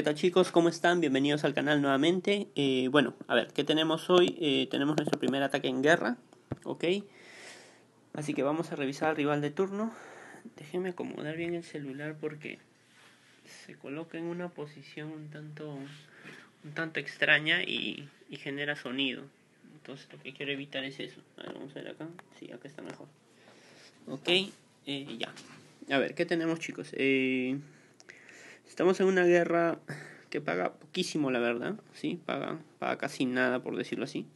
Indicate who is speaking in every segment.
Speaker 1: ¿Qué tal chicos? ¿Cómo están? Bienvenidos al canal nuevamente. Eh, bueno, a ver, ¿qué tenemos hoy? Eh, tenemos nuestro primer ataque en guerra, ¿ok? Así que vamos a revisar al rival de turno. Déjenme acomodar bien el celular porque se coloca en una posición un tanto, un tanto extraña y, genera sonido. Entonces lo que quiero evitar es eso. vamos a ver acá. Sí, acá está mejor. Ok, eh, ya. A ver, ¿qué tenemos chicos? Eh... Estamos en una guerra que paga poquísimo, la verdad, ¿sí? Paga, paga casi nada, por decirlo así.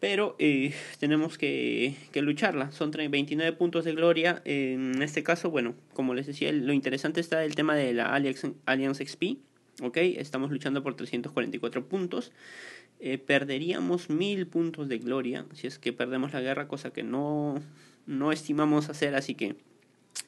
Speaker 1: Pero eh, tenemos que, que, lucharla. Son 29 puntos de gloria. En este caso, bueno, como les decía, lo interesante está el tema de la Alliance XP. ¿ok? Estamos luchando por 344 puntos. Eh, perderíamos 1000 puntos de gloria si es que perdemos la guerra, cosa que no, no estimamos hacer, así que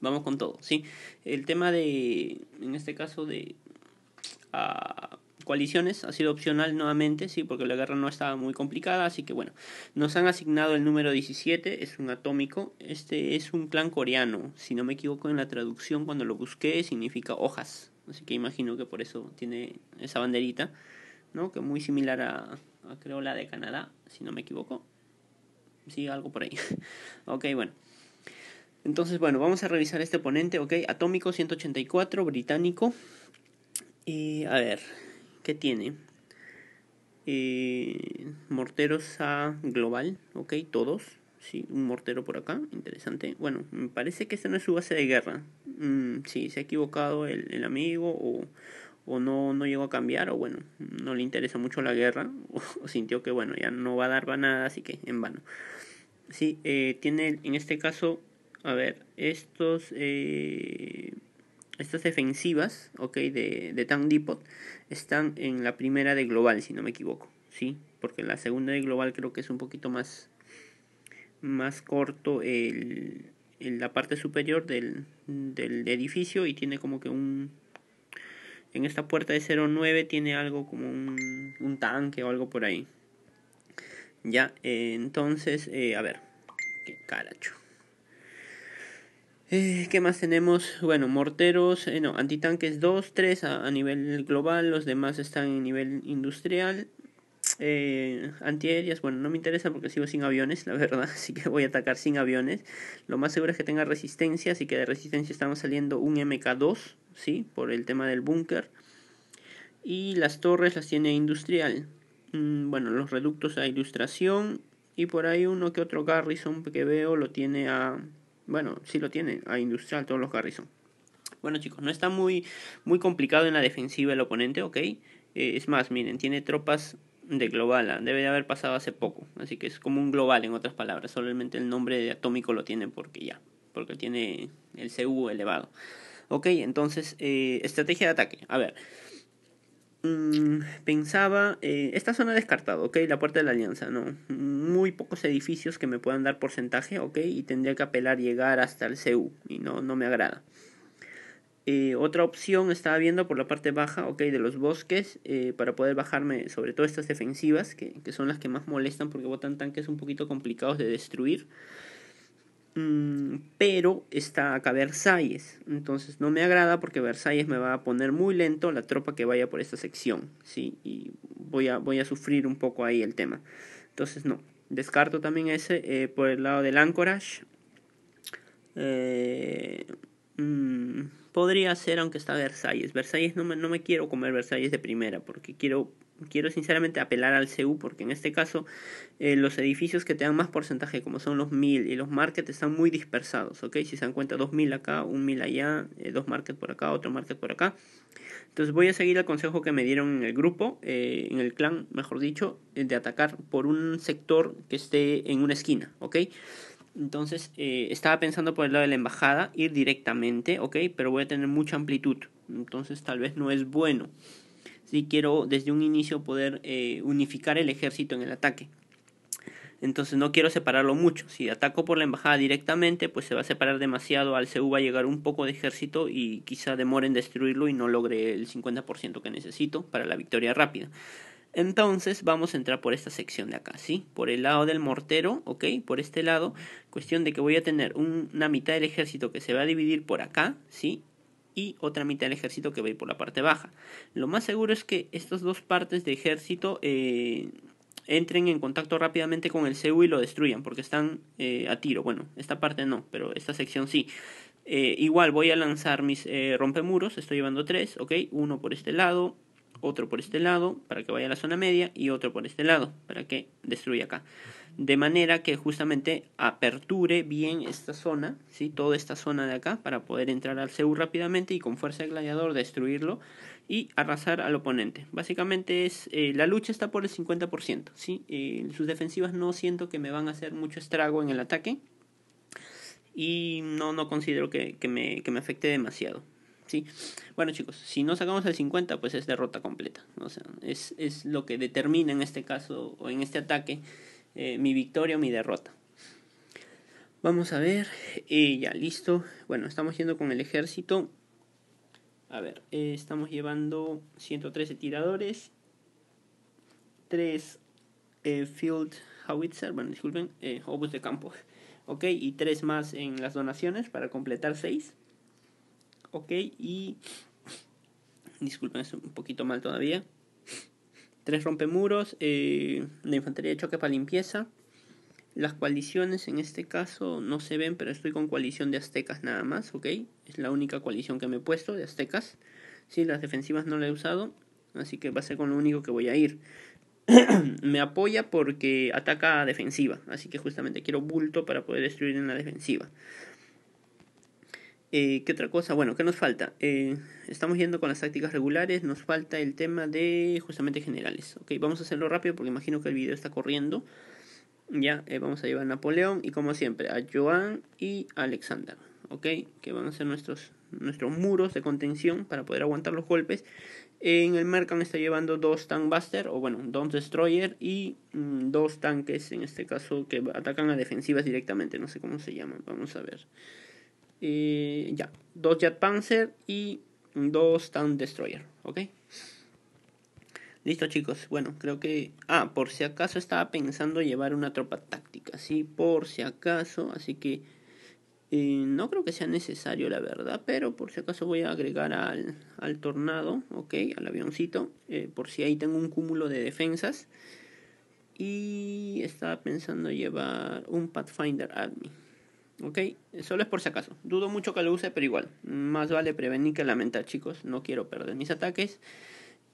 Speaker 1: vamos con todo, ¿sí? El tema de, en este caso, de ah, coaliciones ha sido opcional nuevamente, ¿sí? Porque la guerra no estaba muy complicada, así que bueno, nos han asignado el número 17, es un atómico, este es un clan coreano, si no me equivoco en la traducción cuando lo busqué significa hojas, así que imagino que por eso tiene esa banderita, ¿no? Que muy similar a, a creo la de Canadá, si no me equivoco. Sí, algo por ahí. ok, bueno. Entonces, bueno, vamos a revisar este ponente, ¿ok? Atómico 184, británico. Y a ver, ¿qué tiene? Eh, morteros a global, ok, todos. Sí, un mortero por acá, interesante. Bueno, me parece que esta no es su base de guerra. Mm, sí, se ha equivocado el, amigo o, no, no llegó a cambiar o bueno, no le interesa mucho la guerra o, sintió que bueno, ya no va a dar para nada, así que en vano. Sí, eh, tiene en este caso a ver, estos, eh, estas defensivas Ok, de, de Depot están en la primera de global, si no me equivoco. ¿sí? Porque la segunda de global creo que es un poquito más, más corto el, en la parte superior del, edificio y tiene como que un... En esta puerta de 09 tiene algo como un, tanque o algo por ahí. Ya, eh, entonces, eh, a ver. Qué caracho. Eh, ¿Qué más tenemos? Bueno, morteros, eh, no, antitanques 2, 3 a, nivel global, los demás están en nivel industrial. Eh, antiaéreas, bueno, no me interesa porque sigo sin aviones, la verdad, así que voy a atacar sin aviones. Lo más seguro es que tenga resistencia, así que de resistencia estamos saliendo un MK2, ¿sí? Por el tema del búnker. Y las torres las tiene industrial. Mm, bueno, los reductos a ilustración. Y por ahí uno que otro Garrison que veo lo tiene a bueno, sí lo tiene, a Industrial, todos los carrizos. Bueno chicos, no está muy, muy complicado en la defensiva el oponente, ¿ok? Eh, es más, miren, tiene tropas de Globala, ah, debe de haber pasado hace poco, así que es como un global en otras palabras, solamente el nombre de atómico lo tiene porque ya, porque tiene el CU elevado. Ok, entonces, eh, estrategia de ataque. A ver, Mm, pensaba, eh, esta zona descartada, ¿ok? La puerta de la alianza, ¿no? Muy pocos edificios que me puedan dar porcentaje, ¿ok? Y tendría que apelar llegar hasta el CU y no, no me agrada. Eh, otra opción estaba viendo por la parte baja, ¿ok? De los bosques, eh, para poder bajarme sobre todo estas defensivas, que, que son las que más molestan porque botan tanques un poquito complicados de destruir. Mm, pero está acá Versalles. Entonces no me agrada porque Versalles me va a poner muy lento la tropa que vaya por esta sección, ¿sí? Y voy a, voy a sufrir un poco ahí el tema. Entonces no, descarto también ese eh, por el lado del Anchorage. Eh, mm, podría ser aunque está Versalles. Versalles no no me quiero comer Versalles de primera porque quiero quiero sinceramente apelar al CEU porque en este caso eh, los edificios que te dan más porcentaje como son los 1000 y los market están muy dispersados, ¿ok? Si se dan cuenta 2000 acá, 1000 allá, eh, dos market por acá, otro market por acá. Entonces voy a seguir el consejo que me dieron en el grupo, eh, en el clan, mejor dicho, de atacar por un sector que esté en una esquina, ¿ok? Entonces estaba pensando por el lado de la embajada ir directamente, ¿ok? Pero voy a tener mucha amplitud, entonces tal vez no es bueno si quiero desde un inicio poder eh, unificar el ejército en el ataque. Entonces no quiero separarlo mucho. Si ataco por la embajada directamente, pues se va a separar demasiado. Al CEU va a llegar un poco de ejército y quizá demore en destruirlo y no logre el 50% que necesito para la victoria rápida. Entonces vamos a entrar por esta sección de acá, ¿sí? Por el lado del mortero, ¿ok? Por este lado, cuestión de que voy a tener una mitad del ejército que se va a dividir por acá, ¿sí? y otra mitad del ejército que va por la parte baja. Lo más seguro es que estas dos partes de ejército eh, entren en contacto rápidamente con el CEU y lo destruyan, porque están eh, a tiro. Bueno, esta parte no, pero esta sección sí. Eh, igual voy a lanzar mis rompemuros, estoy llevando tres, ok, uno por este lado, otro por este lado para que vaya a la zona media y otro por este lado para que destruya acá. De manera que justamente aperture bien esta zona, ¿sí? toda esta zona de acá para poder entrar al CEU rápidamente y con fuerza de gladiador destruirlo y arrasar al oponente. Básicamente es eh, la lucha está por el 50%. ¿sí? Eh, sus defensivas no siento que me van a hacer mucho estrago en el ataque y no, no considero que, me, que me afecte demasiado. Bueno chicos, si no sacamos el 50, pues es derrota completa. es, lo que determina en este caso o en este ataque eh, mi victoria o mi derrota. Vamos a ver, eh, ya listo. Bueno, estamos yendo con el ejército. A ver, eh, estamos llevando 113 tiradores, 3 Field Howitzer, bueno, disculpen, Obus de campo, ok, y 3 más en las donaciones para completar 6 ok y... Disculpen, es un poquito mal todavía. Tres rompemuros, eh, la infantería de choque para limpieza. Las coaliciones en este caso no se ven, pero estoy con coalición de aztecas nada más, ¿ok? Es la única coalición que me he puesto de aztecas. Sí, las defensivas no las he usado, así que va a ser con lo único que voy a ir. me apoya porque ataca defensiva, así que justamente quiero bulto para poder destruir en la defensiva. Eh, ¿Qué otra cosa? Bueno, ¿qué nos falta? Eh, estamos yendo con las tácticas regulares, nos falta el tema de justamente generales. Ok, vamos a hacerlo rápido porque imagino que el video está corriendo. Ya, eh, vamos a llevar a Napoleón y como siempre a Joan y a Alexander. Ok, que van a ser nuestros, nuestros muros de contención para poder aguantar los golpes. En el Mercan está llevando dos Tankbuster, o bueno, dos Destroyer y mm, dos tanques en este caso que atacan a defensivas directamente. No sé cómo se llaman, vamos a ver. Eh, ya, dos Jet Panzer y dos Tank Destroyer, ¿ok? Listo chicos, bueno, creo que... Ah, por si acaso estaba pensando llevar una tropa táctica, sí, por si acaso, así que... Eh, no creo que sea necesario, la verdad, pero por si acaso voy a agregar al, al tornado, ok, al avioncito, eh, por si ahí tengo un cúmulo de defensas. Y estaba pensando llevar un Pathfinder Admin. ¿Ok? Solo es por si acaso. Dudo mucho que lo use, pero igual. Más vale prevenir que lamentar, chicos. No quiero perder mis ataques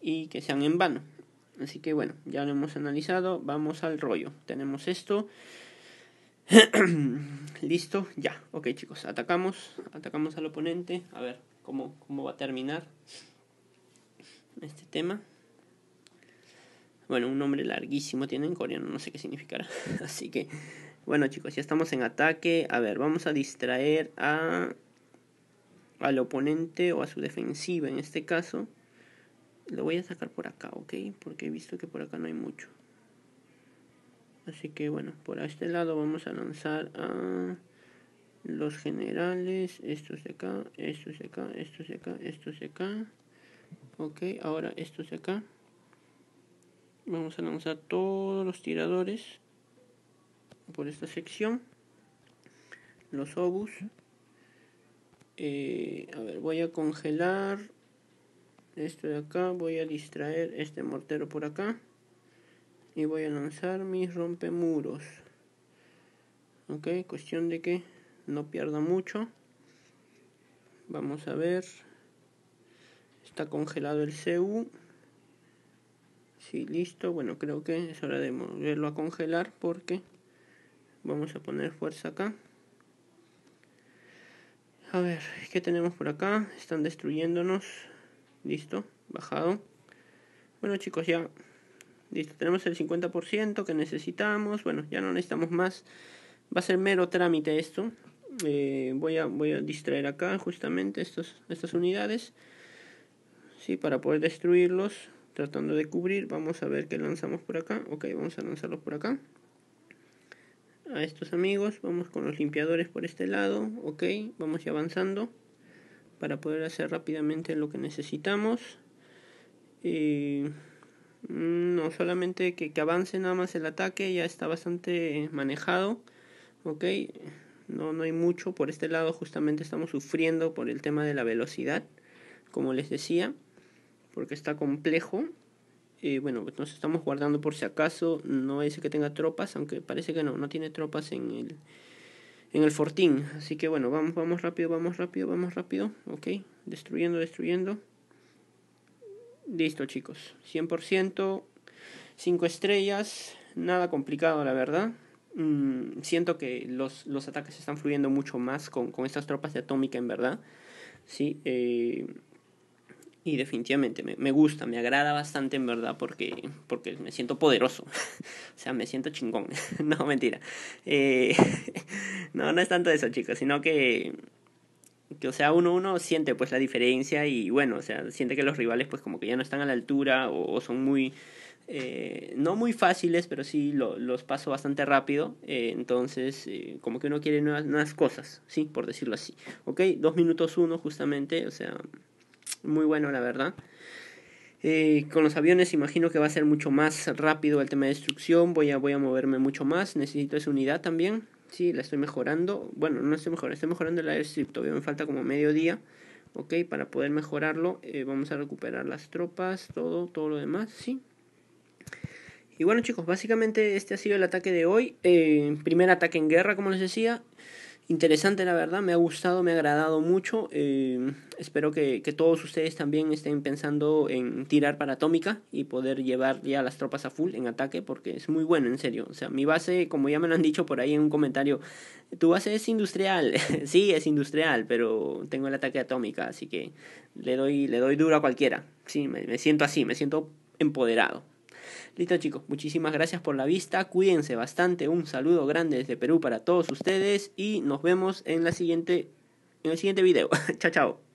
Speaker 1: y que sean en vano. Así que bueno, ya lo hemos analizado. Vamos al rollo. Tenemos esto. Listo, ya. Ok, chicos. Atacamos. Atacamos al oponente. A ver cómo, cómo va a terminar este tema. Bueno, un nombre larguísimo tiene en coreano. No sé qué significará. Así que bueno chicos, ya estamos en ataque. A ver, vamos a distraer a al oponente o a su defensiva en este caso. Lo voy a sacar por acá, ¿ok? Porque he visto que por acá no hay mucho. Así que bueno, por este lado vamos a lanzar a los generales. Estos de acá, estos de acá, estos de acá, estos de acá. Ok, ahora estos de acá. Vamos a lanzar todos los tiradores por esta sección. Los obus. Eh, a ver, voy a congelar esto de acá. Voy a distraer este mortero por acá. Y voy a lanzar mis rompemuros. Ok, cuestión de que no pierda mucho. Vamos a ver. Está congelado el CU. Sí, listo. Bueno, creo que es hora de volverlo a congelar porque vamos a poner fuerza acá a ver qué tenemos por acá están destruyéndonos listo bajado bueno chicos ya listo tenemos el 50% que necesitamos bueno ya no necesitamos más va a ser mero trámite esto eh, voy a voy a distraer acá justamente estos estas unidades sí para poder destruirlos tratando de cubrir vamos a ver qué lanzamos por acá ok vamos a lanzarlos por acá a estos amigos. Vamos con los limpiadores por este lado. Ok, vamos ya avanzando para poder hacer rápidamente lo que necesitamos. Eh, no solamente que, que, avance nada más el ataque, ya está bastante manejado. Ok, no, no hay mucho. Por este lado justamente estamos sufriendo por el tema de la velocidad, como les decía, porque está complejo. Eh, bueno, pues, nos estamos guardando por si acaso. No dice que tenga tropas, aunque parece que no, no tiene tropas en el, en el fortín. Así que bueno, vamos, vamos rápido, vamos rápido, vamos rápido. Ok, destruyendo, destruyendo. Listo chicos, 100%, 5 estrellas, nada complicado la verdad. Mm, siento que los, los ataques están fluyendo mucho más con, con estas tropas de atómica en verdad. Sí, eh, y definitivamente me, me, gusta, me agrada bastante en verdad porque, porque me siento poderoso. o sea, me siento chingón. no, mentira. Eh, no, no es tanto eso, chicos, sino que, que, o sea, uno, uno siente pues la diferencia y bueno, o sea, siente que los rivales pues como que ya no están a la altura o, son muy, eh, no muy fáciles, pero sí los paso bastante rápido. Eh, entonces, como que uno quiere nuevas, nuevas cosas, ¿sí? Por decirlo así. ¿Ok? Dos minutos uno, justamente. O sea, muy bueno, la verdad. Eh, con los aviones imagino que va a ser mucho más rápido el tema de destrucción. Voy a, voy a moverme mucho más. Necesito esa unidad también. Sí, la estoy mejorando. Bueno, no estoy mejorando. Estoy mejorando el airstrip. Todavía me falta como medio día. Ok, para poder mejorarlo. Eh, vamos a recuperar las tropas. Todo, todo lo demás. Sí. Y bueno chicos, básicamente este ha sido el ataque de hoy. Eh, primer ataque en guerra, como les decía interesante, la verdad. Me ha gustado, me ha agradado mucho. Eh, espero que, que, todos ustedes también estén pensando en tirar para Atómica y poder llevar ya las tropas a full en ataque, porque es muy bueno, en serio. O sea, mi base, como ya me lo han dicho por ahí en un comentario, tu base es industrial. sí, es industrial, pero tengo el ataque Atómica, así que le doy, le doy duro a cualquiera. Sí, me siento así, me siento empoderado. Listo chicos, muchísimas gracias por la vista, cuídense bastante, un saludo grande desde Perú para todos ustedes y nos vemos en la siguiente en el siguiente video. chao chao.